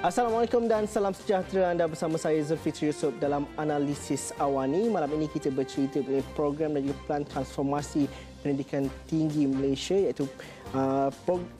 Assalamualaikum dan salam sejahtera anda bersama saya Zulfitri Yusof dalam Analisis Awani. Malam ini kita bercerita mengenai program dan juga plan transformasi pendidikan tinggi Malaysia iaitu uh,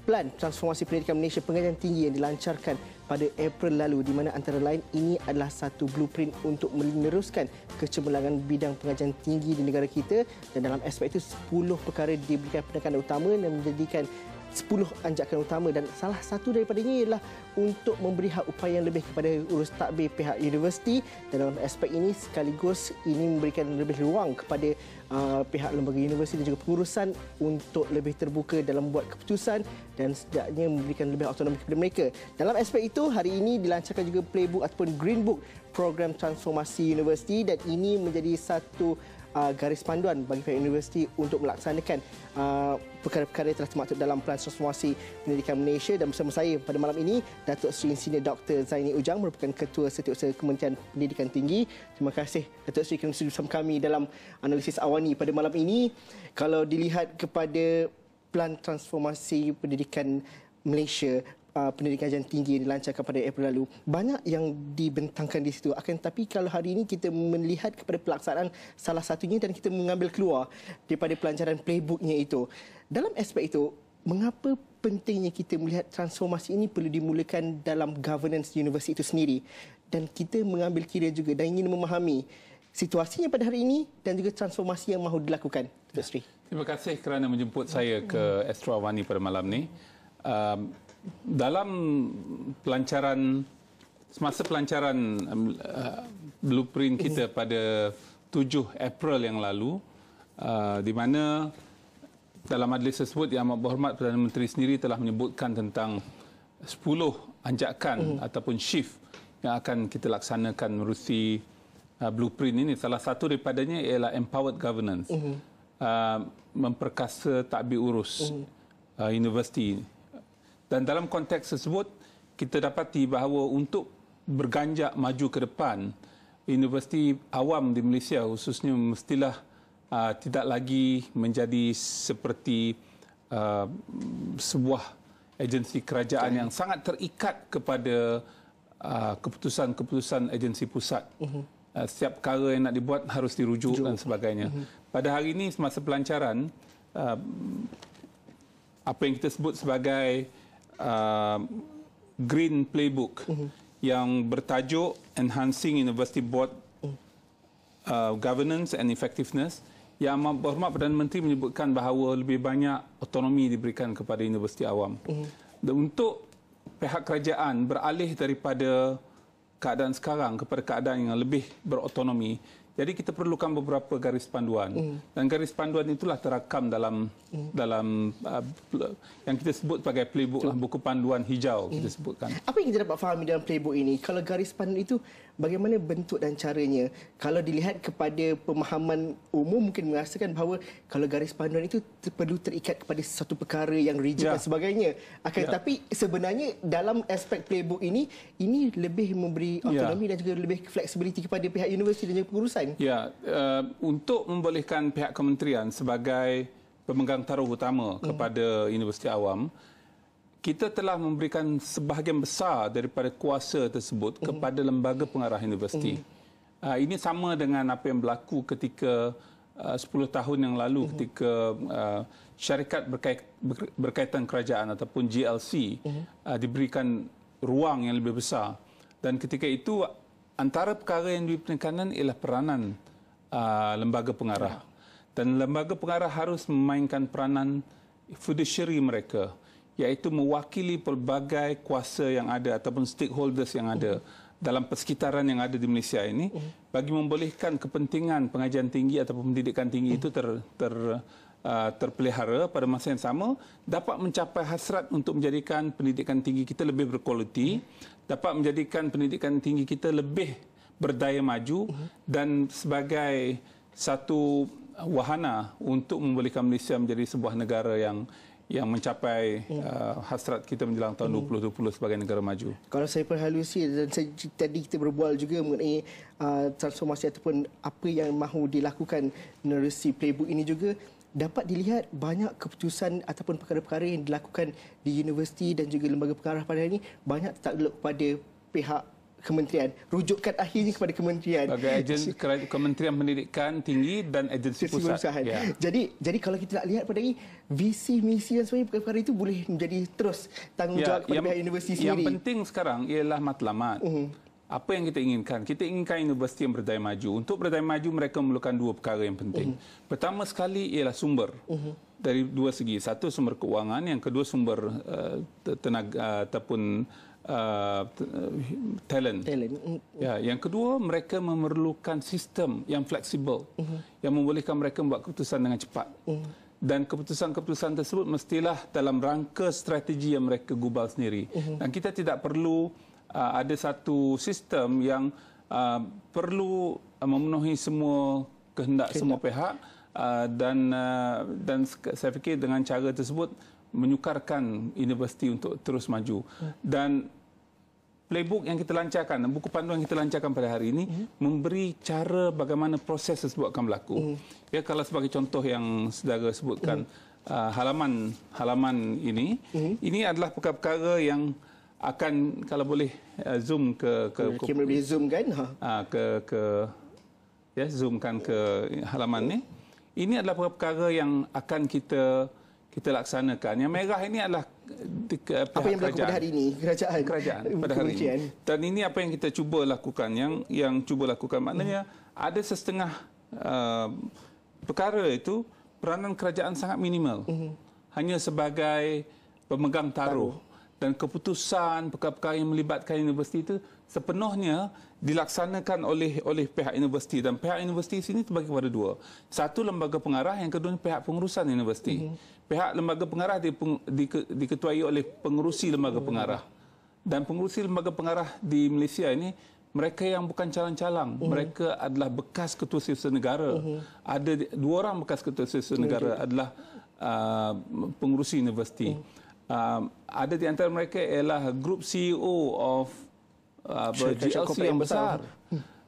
plan transformasi pendidikan Malaysia pengajian tinggi yang dilancarkan pada April lalu di mana antara lain ini adalah satu blueprint untuk meneruskan kecemerlangan bidang pengajian tinggi di negara kita dan dalam aspek itu 10 perkara diberikan penekanan utama dan menjadikan sepuluh anjakan utama dan salah satu daripadanya ialah untuk memberi hak upaya yang lebih kepada urus takbir pihak universiti dan dalam aspek ini sekaligus ini memberikan lebih ruang kepada uh, pihak lembaga universiti dan juga pengurusan untuk lebih terbuka dalam buat keputusan dan sejaknya memberikan lebih autonomi kepada mereka. Dalam aspek itu, hari ini dilancarkan juga playbook ataupun green book program transformasi universiti dan ini menjadi satu uh, garis panduan bagi pihak universiti untuk melaksanakan uh, perkara-perkara yang telah termaktub dalam pelan transformasi pendidikan Malaysia dan bersama saya pada malam ini Datuk Seri Insinyur Dr. Zaini Ujang merupakan Ketua Setiausaha Kementerian Pendidikan Tinggi. Terima kasih Datuk Seri kerana bersama kami dalam analisis awal ini pada malam ini. Kalau dilihat kepada pelan transformasi pendidikan Malaysia uh, pendidikan jantung tinggi yang dilancarkan pada April lalu. Banyak yang dibentangkan di situ. Akan tapi kalau hari ini kita melihat kepada pelaksanaan salah satunya dan kita mengambil keluar daripada pelancaran playbooknya itu. Dalam aspek itu, mengapa pentingnya kita melihat transformasi ini perlu dimulakan dalam governance universiti itu sendiri? Dan kita mengambil kira juga dan ingin memahami situasinya pada hari ini dan juga transformasi yang mahu dilakukan. Terima kasih kerana menjemput saya ke Astro Awani pada malam ini. Um, dalam pelancaran semasa pelancaran uh, blueprint kita mhm. pada 7 April yang lalu uh, di mana dalam majlis tersebut yang amat berhormat Perdana Menteri sendiri telah menyebutkan tentang 10 anjakan uh. Mhm. ataupun shift yang akan kita laksanakan menerusi uh, eh, blueprint ini salah satu daripadanya ialah empowered governance uh. Uh, memperkasa takbir urus uh. Uh, universiti dan dalam konteks tersebut, kita dapati bahawa untuk berganjak maju ke depan, universiti awam di Malaysia khususnya mestilah uh, tidak lagi menjadi seperti uh, sebuah agensi kerajaan yang sangat terikat kepada uh, keputusan-keputusan agensi pusat. Mhm. Uh, setiap perkara yang nak dibuat harus dirujuk dan sebagainya. Mhm. Pada hari ini, semasa pelancaran, uh, apa yang kita sebut sebagai uh, Green Playbook uh -huh. yang bertajuk Enhancing University Board uh, Governance and Effectiveness yang berhormat Perdana Menteri menyebutkan bahawa lebih banyak otonomi diberikan kepada universiti awam. Uh -huh. Untuk pihak kerajaan beralih daripada keadaan sekarang kepada keadaan yang lebih berautonomi, jadi kita perlukan beberapa garis panduan mm. dan garis panduan itulah terakam dalam mm. dalam uh, yang kita sebut sebagai playbook lah, buku panduan hijau mm. kita hmm. sebutkan. Apa yang kita dapat fahami dalam playbook ini? Kalau garis panduan itu bagaimana bentuk dan caranya? Kalau dilihat kepada pemahaman umum mungkin merasakan bahawa kalau garis panduan itu perlu terikat kepada satu perkara yang rigid yeah. dan sebagainya. Akan yeah. Ya. tapi sebenarnya dalam aspek playbook ini ini lebih memberi ya. autonomi yeah. dan juga lebih fleksibiliti kepada pihak universiti dan juga pengurusan Hassan. Ya, uh, untuk membolehkan pihak kementerian sebagai pemegang taruh utama hmm. kepada Universiti Awam, kita telah memberikan sebahagian besar daripada kuasa tersebut hmm. kepada lembaga pengarah universiti. Hmm. Uh, ini sama dengan apa yang berlaku ketika ah, uh, 10 tahun yang lalu hmm. ketika uh, syarikat berkait, berkaitan kerajaan ataupun GLC hmm. uh, diberikan ruang yang lebih besar. Dan ketika itu antara perkara yang dipertengkanan ialah peranan uh, lembaga pengarah. Ya. Dan lembaga pengarah harus memainkan peranan fiduciary mereka iaitu mewakili pelbagai kuasa yang ada ataupun stakeholders yang ada uh-huh. dalam persekitaran yang ada di Malaysia ini uh-huh. bagi membolehkan kepentingan pengajian tinggi ataupun pendidikan tinggi uh-huh. itu ter, ter Uh, terpelihara pada masa yang sama dapat mencapai hasrat untuk menjadikan pendidikan tinggi kita lebih berkualiti dapat menjadikan pendidikan tinggi kita lebih berdaya maju dan sebagai satu wahana untuk membolehkan Malaysia menjadi sebuah negara yang yang mencapai ya. uh, hasrat kita menjelang tahun hmm. 2020 sebagai negara maju. Kalau saya perhalusi dan saya, tadi kita berbual juga mengenai uh, transformasi ataupun apa yang mahu dilakukan menerusi playbook ini juga dapat dilihat banyak keputusan ataupun perkara-perkara yang dilakukan di universiti dan juga lembaga pengarah pada hari ini banyak tak geluk kepada pihak kementerian. Rujukkan akhirnya kepada kementerian. Sebagai agen kementerian pendidikan tinggi dan agensi pusat. Yeah. Ya. Jadi jadi kalau kita nak lihat pada ini, visi, misi dan sebagainya perkara itu boleh menjadi terus tanggungjawab yeah, kepada yang, pihak universiti yang sendiri. Yang penting sekarang ialah matlamat. Uh-huh apa yang kita inginkan? Kita inginkan universiti yang berdaya maju. Untuk berdaya maju, mereka memerlukan dua perkara yang penting. Uh mhm. -huh. Pertama sekali ialah sumber. Uh mhm. -huh. Dari dua segi. Satu sumber keuangan, yang kedua sumber uh, tenaga uh, ataupun uh, talent. talent. Uh mm. -huh. ya, yang kedua, mereka memerlukan sistem yang fleksibel, uh mhm. -huh. yang membolehkan mereka membuat keputusan dengan cepat. Uh -huh. Dan keputusan-keputusan tersebut mestilah dalam rangka strategi yang mereka gubal sendiri. Uh -huh. Dan kita tidak perlu... Ah, ada satu sistem yang ah, perlu ah, memenuhi semua kehendak semua pihak dan dan saya fikir dengan cara tersebut menyukarkan universiti untuk terus maju hmm. dan playbook yang kita lancarkan buku panduan yang kita lancarkan pada hari ini hmm. memberi cara bagaimana proses tersebut akan berlaku hmm. ya kalau sebagai contoh yang saudara sebutkan halaman halaman ini ini adalah perkara-perkara yang akan kalau boleh uh, zoom ke ke kamera boleh zoom kan ha ah, ke ke ya yeah, zoomkan ke halaman ni ini adalah perkara yang akan kita kita laksanakan yang merah ini adalah di, apa yang kerajaan. berlaku pada hari ini kerajaan kerajaan pada hari ini dan ini apa yang kita cuba lakukan yang yang cuba lakukan maknanya hmm. ada setengah uh, perkara itu peranan kerajaan sangat minimal hmm. hanya sebagai pemegang taruh, taruh dan keputusan perkara-perkara yang melibatkan universiti itu sepenuhnya dilaksanakan oleh oleh pihak universiti dan pihak universiti sini terbagi kepada dua. Satu lembaga pengarah yang kedua pihak pengurusan universiti. Mm-hmm. Pihak lembaga pengarah di, di, diketuai oleh pengurusi lembaga mm-hmm. pengarah. Dan pengurusi lembaga pengarah di Malaysia ini mereka yang bukan calang-calang. Mm-hmm. Mereka adalah bekas ketua siasa negara. Mm-hmm. Ada dua orang bekas ketua siasa negara mm-hmm. adalah uh, pengurusi universiti. Mm-hmm um, ada di antara mereka ialah grup CEO of uh, GLC yang besar, besar.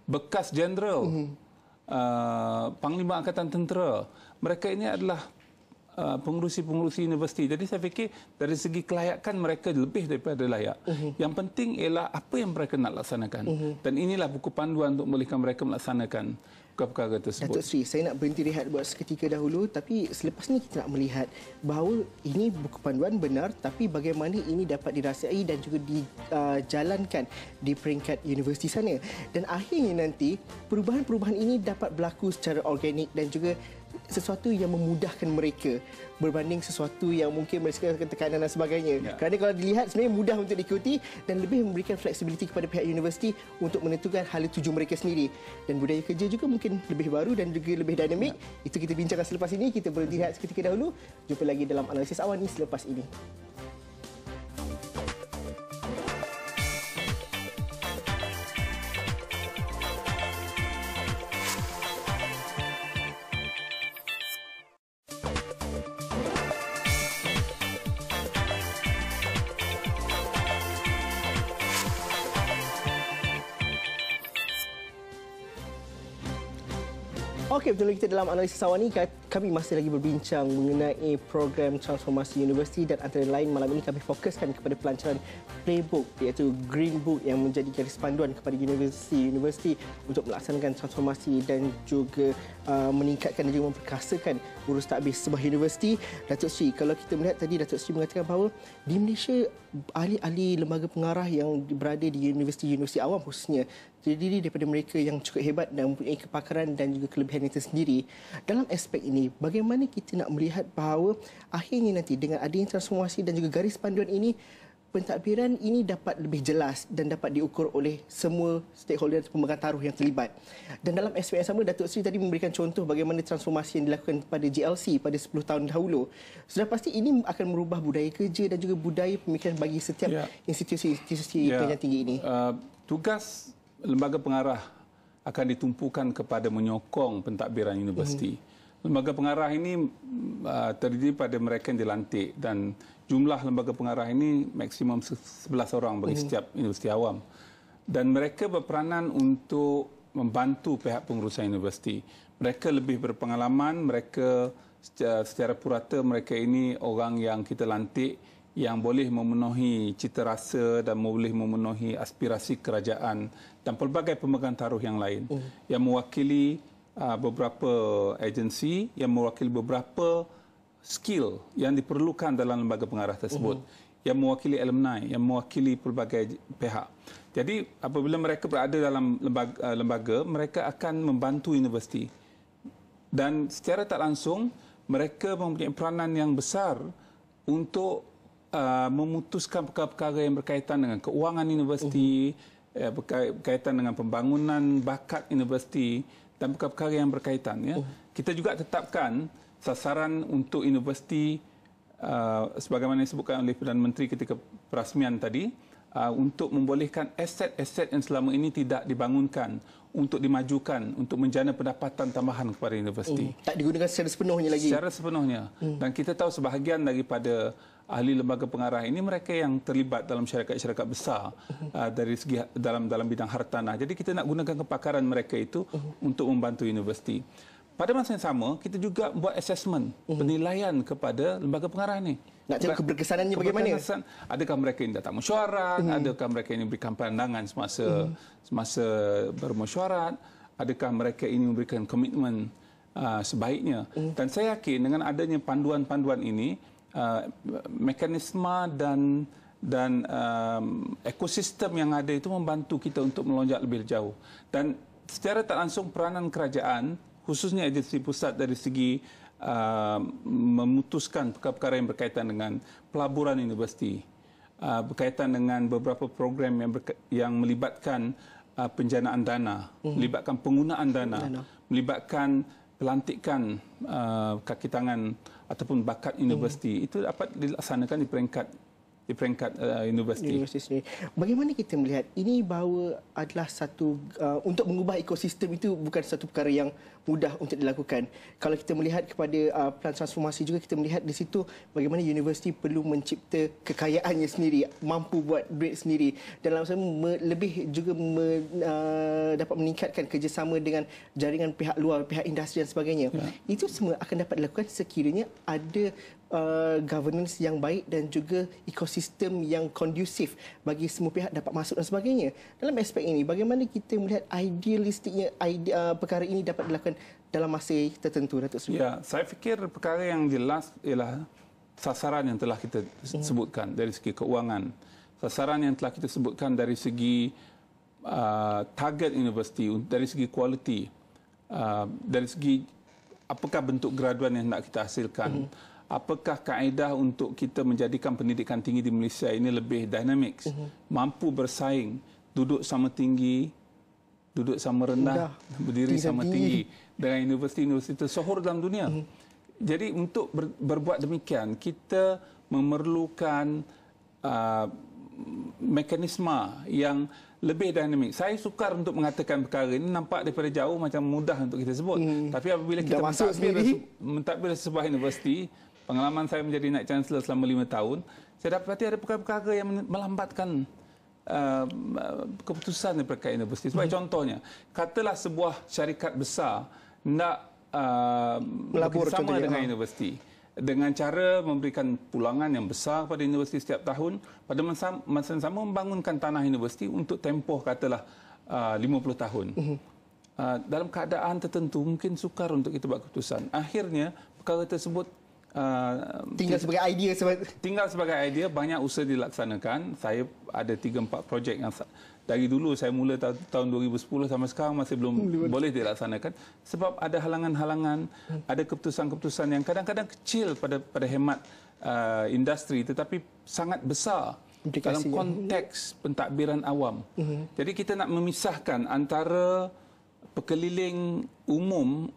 bekas jeneral, mhm. uh, panglima angkatan tentera. Mereka ini adalah uh, pengurusi-pengurusi universiti. Jadi saya fikir dari segi kelayakan mereka lebih daripada layak. Uh-huh. Yang penting ialah apa yang mereka nak laksanakan. Uh-huh. Dan inilah buku panduan untuk membolehkan mereka melaksanakan perkara tersebut. Datuk Sri, saya nak berhenti rehat buat seketika dahulu tapi selepas ni kita nak melihat bahawa ini buku panduan benar tapi bagaimana ini dapat dirasai dan juga dijalankan uh, di peringkat universiti sana. Dan akhirnya nanti perubahan-perubahan ini dapat berlaku secara organik dan juga sesuatu yang memudahkan mereka berbanding sesuatu yang mungkin mereka akan tekanan dan sebagainya. Ya. Kerana kalau dilihat sebenarnya mudah untuk diikuti dan lebih memberikan fleksibiliti kepada pihak universiti untuk menentukan hala tuju mereka sendiri. Dan budaya kerja juga mungkin lebih baru dan juga lebih dinamik. Ya. Itu kita bincangkan selepas ini. Kita berhenti seketika dahulu. Jumpa lagi dalam analisis awal ini selepas ini. itulah kita dalam analisis awal ini. Kami masih lagi berbincang mengenai program transformasi universiti dan antara lain malam ini kami fokuskan kepada pelancaran playbook iaitu Green Book yang menjadi garis panduan kepada universiti-universiti untuk melaksanakan transformasi dan juga uh, meningkatkan dan juga memperkasakan urus takbis sebuah universiti. Datuk Sri, kalau kita melihat tadi Datuk Sri mengatakan bahawa di Malaysia ahli-ahli lembaga pengarah yang berada di universiti-universiti awam khususnya terdiri daripada mereka yang cukup hebat dan mempunyai kepakaran dan juga kelebihan itu sendiri. Dalam aspek ini, bagaimana kita nak melihat bahawa akhirnya nanti dengan adanya transformasi dan juga garis panduan ini, pentadbiran ini dapat lebih jelas dan dapat diukur oleh semua stakeholder atau pemegang taruh yang terlibat. Dan dalam aspek yang sama, Datuk Seri tadi memberikan contoh bagaimana transformasi yang dilakukan pada GLC pada 10 tahun dahulu. Sudah pasti ini akan merubah budaya kerja dan juga budaya pemikiran bagi setiap institusi-institusi ya. ya. tinggi ini. Uh, tugas lembaga pengarah akan ditumpukan kepada menyokong pentadbiran universiti. Hmm. Lembaga pengarah ini uh, mm, ah, terdiri pada mereka yang dilantik dan jumlah lembaga pengarah ini maksimum 11 orang bagi hmm. setiap universiti awam. Dan mereka berperanan untuk membantu pihak pengurusan universiti. Mereka lebih berpengalaman, mereka secara, purata mereka ini orang yang kita lantik yang boleh memenuhi cita rasa dan boleh memenuhi aspirasi kerajaan dan pelbagai pemegang taruh yang lain mm. yang mewakili Uh, beberapa agensi yang mewakili beberapa skill yang diperlukan dalam lembaga pengarah tersebut uh mhm. -huh. yang mewakili alumni yang mewakili pelbagai pihak. Jadi apabila mereka berada dalam lembaga, uh, lembaga mereka akan membantu universiti dan secara tak langsung mereka mempunyai peranan yang besar untuk uh, memutuskan perkara-perkara yang berkaitan dengan keuangan universiti, mhm. uh -huh. berkaitan dengan pembangunan bakat universiti dan perkara-perkara yang berkaitan. Ya. Oh. Kita juga tetapkan sasaran untuk universiti uh, sebagaimana disebutkan oleh Perdana Menteri ketika perasmian tadi, Uh, untuk membolehkan aset-aset yang selama ini tidak dibangunkan untuk dimajukan, untuk menjana pendapatan tambahan kepada universiti. Mm. Tak digunakan secara sepenuhnya lagi? Secara sepenuhnya. Mm. Dan kita tahu sebahagian daripada ahli lembaga pengarah ini mereka yang terlibat dalam syarikat-syarikat besar hmm. uh, dari segi dalam dalam bidang hartanah. Jadi kita nak gunakan kepakaran mereka itu uh-huh. untuk membantu universiti. Pada masa yang sama, kita juga buat assessment, uh-huh. penilaian kepada lembaga pengarah ini. uh nak tengok keberkesanannya keberkesan, bagaimana? Adakah mereka ini datang mesyuarat? Hmm. Adakah mereka ini memberikan pandangan semasa hmm. semasa bermesyuarat? Adakah mereka ini memberikan komitmen uh, sebaiknya? Hmm. Dan saya yakin dengan adanya panduan-panduan ini, uh, mekanisme dan dan um, ekosistem yang ada itu membantu kita untuk melonjak lebih jauh. Dan secara tak langsung peranan kerajaan, khususnya agensi pusat dari segi uh, memutuskan perkara-perkara yang berkaitan dengan pelaburan universiti, uh, berkaitan dengan beberapa program yang, yang melibatkan uh, penjanaan dana, hmm melibatkan penggunaan dana, dana. melibatkan pelantikan uh, kaki tangan ataupun bakat mhm. universiti hmm. itu dapat dilaksanakan di peringkat di peringkat uh, universiti. universiti Bagaimana kita melihat ini bahawa adalah satu uh, untuk mengubah ekosistem itu bukan satu perkara yang mudah untuk dilakukan. Kalau kita melihat kepada uh, plan transformasi juga, kita melihat di situ bagaimana universiti perlu mencipta kekayaannya sendiri, mampu buat duit sendiri dan dalam sama lebih juga me, uh, dapat meningkatkan kerjasama dengan jaringan pihak luar, pihak industri dan sebagainya. Ya. Itu semua akan dapat dilakukan sekiranya ada Uh, governance yang baik dan juga ekosistem yang kondusif bagi semua pihak dapat masuk dan sebagainya. Dalam aspek ini, bagaimana kita melihat idealistiknya idea, uh, perkara ini dapat dilakukan dalam masa tertentu Datuk Seri. Ya, saya fikir perkara yang jelas ialah sasaran yang telah kita ya. sebutkan dari segi keuangan. Sasaran yang telah kita sebutkan dari segi uh, target universiti, dari segi kualiti, uh, dari segi apakah bentuk graduan yang nak kita hasilkan, uh apakah kaedah untuk kita menjadikan pendidikan tinggi di Malaysia ini lebih dinamik, uh-huh. Mhm. mampu bersaing, duduk sama tinggi, duduk sama rendah, Indah. berdiri Tinggal sama tinggi, tinggi dengan universiti-universiti tersohor dalam dunia. Hmm. Jadi untuk ber, berbuat demikian, kita memerlukan uh, mekanisme yang lebih dinamik. Saya sukar untuk mengatakan perkara ini nampak daripada jauh macam mudah untuk kita sebut. Hmm. Tapi apabila kita mentadbir, mentadbir sebuah universiti, pengalaman saya menjadi naik chancellor selama lima tahun, saya dapati ada perkara-perkara yang melambatkan Um, uh, keputusan berkaitan universiti. Sebagai hmm. contohnya, katalah sebuah syarikat besar nak uh, sama dengan ya. universiti dengan cara memberikan pulangan yang besar kepada universiti setiap tahun pada masa, masa sama membangunkan tanah universiti untuk tempoh katalah uh, 50 tahun. Hmm. Uh, dalam keadaan tertentu mungkin sukar untuk kita buat keputusan. Akhirnya perkara tersebut Uh, tinggal sebagai idea sebagai tinggal sebagai idea banyak usaha dilaksanakan saya ada 3 4 projek yang dari dulu saya mula ta tahun 2010 sampai sekarang masih belum hmm, boleh dilaksanakan sebab ada halangan-halangan hmm. ada keputusan-keputusan yang kadang-kadang kecil pada pada hemat uh, industri tetapi sangat besar Implikasi dalam ya. konteks ya. pentadbiran awam hmm. jadi kita nak memisahkan antara pekeliling umum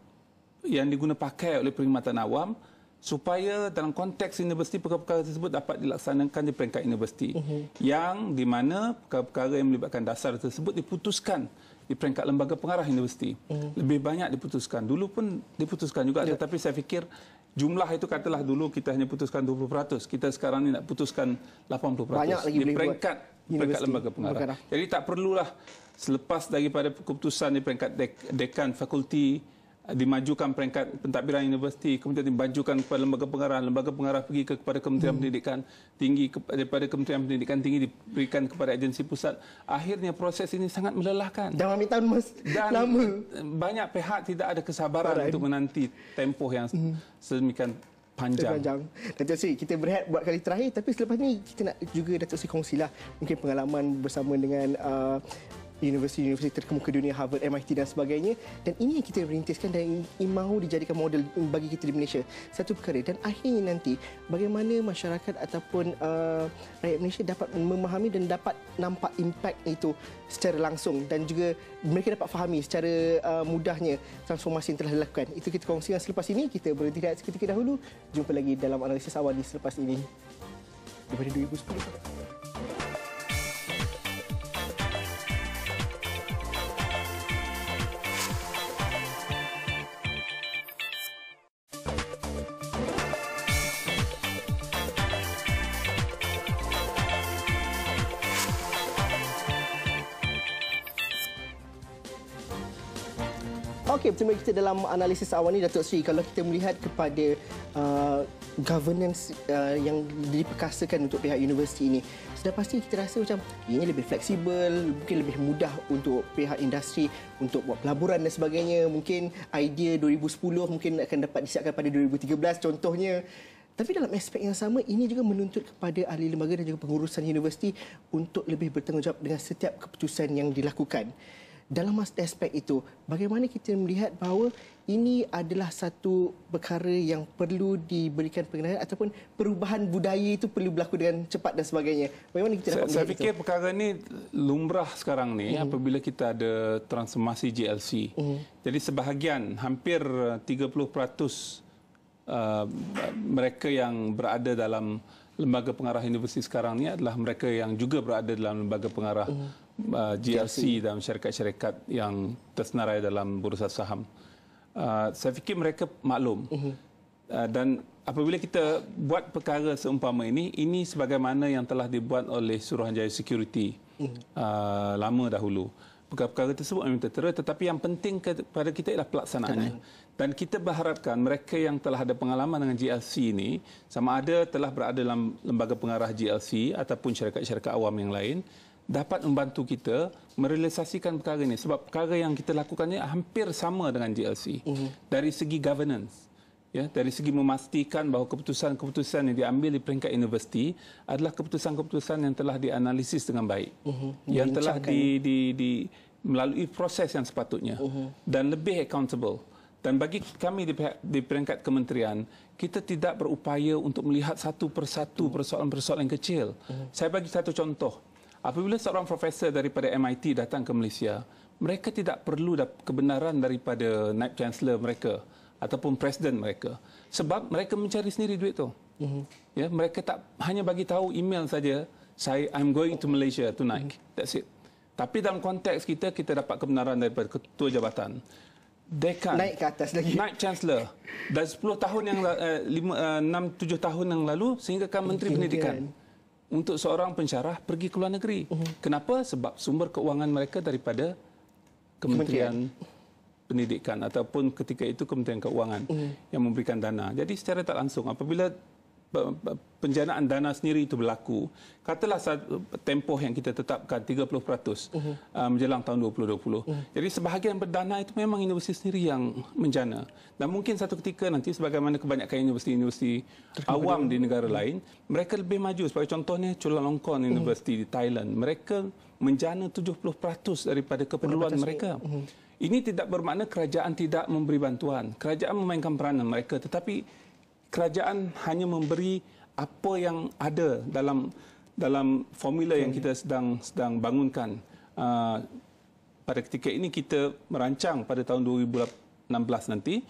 yang diguna pakai oleh perkhidmatan awam supaya dalam konteks universiti perkara-perkara tersebut dapat dilaksanakan di peringkat universiti uh-huh. yang di mana perkara-perkara yang melibatkan dasar tersebut diputuskan di peringkat lembaga pengarah universiti uh-huh. lebih banyak diputuskan dulu pun diputuskan juga yeah. tetapi saya fikir jumlah itu katalah dulu kita hanya putuskan 20% kita sekarang ini nak putuskan 80% banyak lagi di peringkat peringkat lembaga pengarah. pengarah jadi tak perlulah selepas daripada keputusan di peringkat dekan fakulti dimajukan peringkat pentadbiran universiti, kemudian dimajukan kepada lembaga pengarah, lembaga pengarah pergi ke, kepada Kementerian hmm. Pendidikan Tinggi, ke, daripada Kementerian Pendidikan Tinggi diberikan kepada agensi pusat. Akhirnya proses ini sangat melelahkan. Dan ambil tahun mas, Dan lama. banyak pihak tidak ada kesabaran Barang. untuk menanti tempoh yang hmm. sedemikian panjang. Datuk Sri, kita berehat buat kali terakhir tapi selepas ini kita nak juga Datuk Sri kongsilah mungkin pengalaman bersama dengan uh, universiti-universiti terkemuka dunia Harvard, MIT dan sebagainya dan ini yang kita rintiskan dan ini mahu dijadikan model bagi kita di Malaysia satu perkara dan akhirnya nanti bagaimana masyarakat ataupun uh, rakyat Malaysia dapat memahami dan dapat nampak impak itu secara langsung dan juga mereka dapat fahami secara uh, mudahnya transformasi yang telah dilakukan itu kita kongsikan selepas ini kita berhenti rehat seketika dahulu jumpa lagi dalam analisis awal di selepas ini daripada 2010 Okey, bertemu kita dalam analisis awal ni Datuk Sri. Kalau kita melihat kepada uh, governance uh, yang diperkasakan untuk pihak universiti ini, sudah pasti kita rasa macam ini lebih fleksibel, mungkin lebih mudah untuk pihak industri untuk buat pelaburan dan sebagainya. Mungkin idea 2010 mungkin akan dapat disiapkan pada 2013 contohnya. Tapi dalam aspek yang sama, ini juga menuntut kepada ahli lembaga dan juga pengurusan universiti untuk lebih bertanggungjawab dengan setiap keputusan yang dilakukan dalam aspek itu, bagaimana kita melihat bahawa ini adalah satu perkara yang perlu diberikan pengenalan ataupun perubahan budaya itu perlu berlaku dengan cepat dan sebagainya. Bagaimana kita dapat saya, melihat Saya fikir perkara ini lumrah sekarang ni mm. apabila kita ada transformasi JLC. Mm. Jadi sebahagian, hampir 30% eh, uh, eh, mereka yang berada dalam lembaga pengarah universiti sekarang ini adalah mereka yang juga berada dalam lembaga pengarah mm. Uh, GLC GRC dan syarikat-syarikat yang tersenarai dalam bursa saham. Uh, saya fikir mereka maklum. Mhm. Uh, dan apabila kita buat perkara seumpama ini, ini sebagaimana yang telah dibuat oleh Suruhanjaya Security mhm. lama dahulu. Perkara-perkara tersebut memang tertera tetapi yang penting kepada kita ialah pelaksanaannya. Eh. Dan kita berharapkan mereka yang telah ada pengalaman dengan GLC ini, sama ada telah berada dalam lembaga pengarah GLC ataupun syarikat-syarikat awam yang lain, dapat membantu kita merealisasikan perkara ini. Sebab perkara yang kita lakukan ini hampir sama dengan GLC. Uh mhm. -huh. Dari segi governance, ya, dari segi memastikan bahawa keputusan-keputusan yang diambil di peringkat universiti adalah keputusan-keputusan yang telah dianalisis dengan baik. Uh mhm. -huh. Yang telah di, di, di, melalui proses yang sepatutnya. Uh mhm. -huh. Dan lebih accountable. Dan bagi kami di, di peringkat kementerian, kita tidak berupaya untuk melihat satu persatu persoalan-persoalan kecil. Uh -huh. Saya bagi satu contoh. Apabila seorang profesor daripada MIT datang ke Malaysia, mereka tidak perlu kebenaran daripada naib chancellor mereka ataupun presiden mereka sebab mereka mencari sendiri duit tu. Mm-hmm. Ya, mereka tak hanya bagi tahu email saja, saya I'm going to Malaysia tonight. Mm-hmm. That's it. Tapi dalam konteks kita kita dapat kebenaran daripada ketua jabatan. Dekan. Naik ke atas lagi. Naik chancellor. Dah 10 tahun yang 6 eh, 7 eh, tahun yang lalu sehingga kan menteri pendidikan. Kan untuk seorang pensyarah pergi ke luar negeri. Uh-huh. Kenapa? Sebab sumber keuangan mereka daripada Kementerian, Kementerian Pendidikan ataupun ketika itu Kementerian Keuangan uh-huh. yang memberikan dana. Jadi secara tak langsung apabila penjanaan dana sendiri itu berlaku. Katalah tempoh yang kita tetapkan 30% mhm. uh -huh. menjelang tahun 2020. Uh -huh. Jadi sebahagian berdana itu memang universiti sendiri yang menjana. Dan mungkin satu ketika nanti sebagaimana kebanyakan universiti-universiti awam di negara mhm. lain, uh -huh. mereka lebih maju. Sebagai contohnya, Chulalongkorn mhm. University uh -huh. di Thailand. Mereka menjana 70% daripada keperluan mereka. Uh -huh. Ini tidak bermakna kerajaan tidak memberi bantuan. Kerajaan memainkan peranan mereka. Tetapi kerajaan hanya memberi apa yang ada dalam dalam formula okay. yang kita sedang sedang bangunkan. Uh, pada ketika ini kita merancang pada tahun 2016 nanti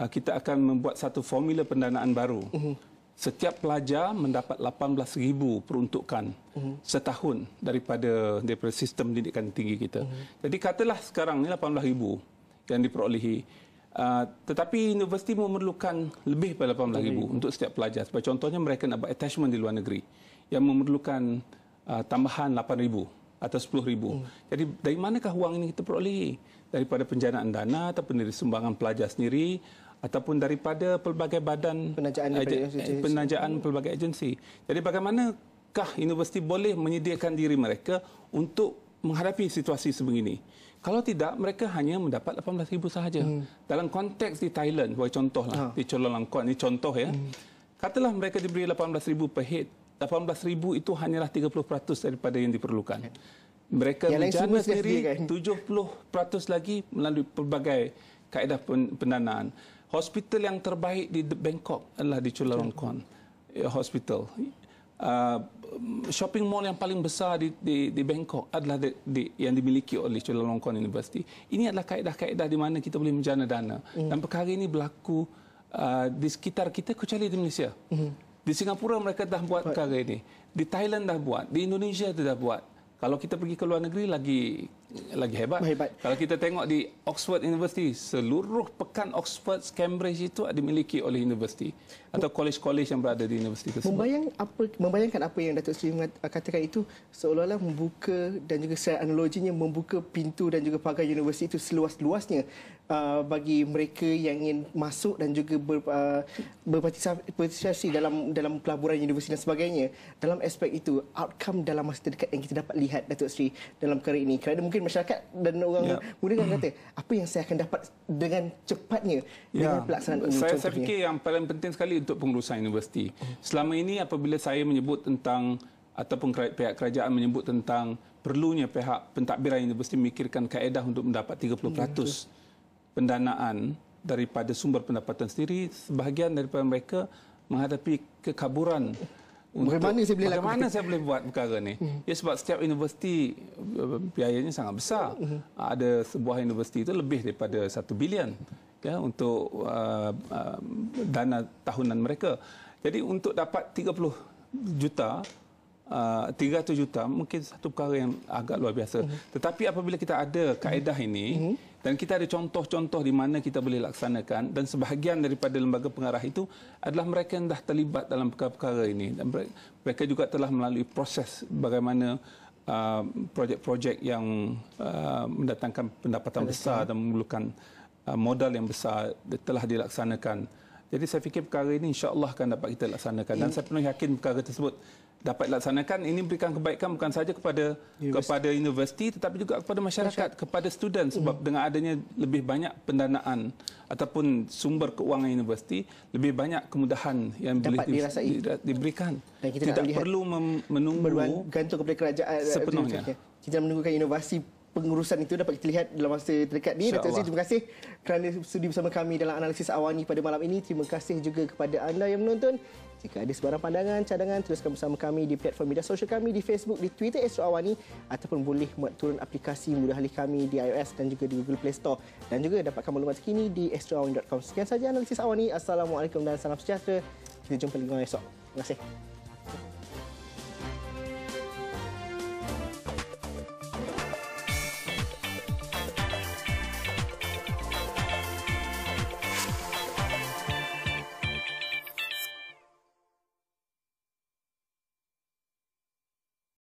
uh, kita akan membuat satu formula pendanaan baru. Uh-huh. Setiap pelajar mendapat 18,000 peruntukan uh-huh. setahun daripada daripada sistem pendidikan tinggi kita. Uh-huh. Jadi katalah sekarang ni 18,000 yang diperolehi. Uh, tetapi universiti memerlukan lebih daripada 18 ribu untuk setiap pelajar. Sebab contohnya mereka nak buat attachment di luar negeri yang memerlukan uh, tambahan 8 ribu atau 10 ribu. Hmm. Jadi dari manakah wang ini kita peroleh? Daripada penjanaan dana ataupun dari sumbangan pelajar sendiri ataupun daripada pelbagai badan penajaan, aj- eh, penajaan hmm. pelbagai agensi. Jadi bagaimanakah universiti boleh menyediakan diri mereka untuk menghadapi situasi sebegini? Kalau tidak, mereka hanya mendapat 18 ribu sahaja. Hmm. Dalam konteks di Thailand, buat contohlah, ha. di Chulalongkorn Langkor, ini contoh ya. Hmm. Katalah mereka diberi 18 ribu per 18 ribu itu hanyalah 30% daripada yang diperlukan. Ya. Mereka menjana sendiri kan? 70% lagi melalui pelbagai kaedah pendanaan. Hospital yang terbaik di Bangkok adalah di Chulalongkorn ya. eh, Hospital. Uh, shopping mall yang paling besar di di, di Bangkok adalah di, di, yang dimiliki oleh Chulalongkorn Longkorn University. Ini adalah kaedah-kaedah di mana kita boleh menjana dana. Mm. Dan perkara ini berlaku uh, di sekitar kita kecuali di Malaysia. Mm. Di Singapura mereka dah buat perkara ini. Di Thailand dah buat. Di Indonesia dah buat. Kalau kita pergi ke luar negeri lagi lagi hebat. hebat. Kalau kita tengok di Oxford University, seluruh pekan Oxford, Cambridge itu dimiliki oleh universiti atau kolej-kolej yang berada di universiti tersebut. Membayang apa, membayangkan apa yang Datuk Seri katakan itu seolah-olah membuka dan juga secara analoginya membuka pintu dan juga pagar universiti itu seluas-luasnya uh, bagi mereka yang ingin masuk dan juga ber, uh, berpartisipasi dalam dalam pelaburan universiti dan sebagainya. Dalam aspek itu, outcome dalam masa dekat yang kita dapat lihat Datuk Seri dalam perkara ini. Kerana mungkin mungkin masyarakat dan orang yeah. muda akan kata apa yang saya akan dapat dengan cepatnya ya. dengan yeah. pelaksanaan ini saya, saya fikir yang paling penting sekali untuk pengurusan universiti selama ini apabila saya menyebut tentang ataupun pihak kerajaan menyebut tentang perlunya pihak pentadbiran universiti memikirkan kaedah untuk mendapat 30% yeah, ya, pendanaan daripada sumber pendapatan sendiri sebahagian daripada mereka menghadapi kekaburan Bagaimana saya boleh lakukan? Bagaimana saya boleh buat perkara ni? Hmm. Ya sebab setiap universiti eh, biayanya sangat besar. Hmm. Ada sebuah universiti itu lebih daripada 1 bilion ya, untuk uh, uh, dana tahunan mereka. Jadi untuk dapat 30 juta 300 ah, juta mungkin satu perkara yang agak luar biasa. Mm -hmm. Tetapi apabila kita ada kaedah mhm. ini mm -hmm. dan kita ada contoh-contoh di mana kita boleh laksanakan dan sebahagian daripada lembaga pengarah itu adalah mereka yang dah terlibat dalam perkara-perkara ini dan mereka juga telah melalui proses bagaimana ah, projek-projek uh, yang uh, mendatangkan pendapatan Alasan. besar dan memerlukan uh, modal yang besar telah dilaksanakan. Jadi saya fikir perkara ini insya-Allah akan dapat kita laksanakan dan ya. saya penuh yakin perkara tersebut dapat laksanakan ini memberikan kebaikan bukan saja kepada universiti. kepada universiti tetapi juga kepada masyarakat, masyarakat. kepada student sebab mm. dengan adanya lebih banyak pendanaan ataupun sumber keuangan universiti lebih banyak kemudahan yang boleh di, diberikan tidak perlu menunggu gantung kepada kerajaan eh, sepenuhnya kita menunggukan inovasi pengurusan itu dapat kita lihat dalam masa terdekat ini. Dato' Aziz, terima kasih kerana sudi bersama kami dalam analisis awal ini pada malam ini. Terima kasih juga kepada anda yang menonton. Jika ada sebarang pandangan, cadangan, teruskan bersama kami di platform media sosial kami, di Facebook, di Twitter, Astro Awani ataupun boleh muat turun aplikasi mudah alih kami di iOS dan juga di Google Play Store. Dan juga dapatkan maklumat terkini di astroawani.com. Sekian saja analisis awani. Assalamualaikum dan salam sejahtera. Kita jumpa lagi esok. Terima kasih.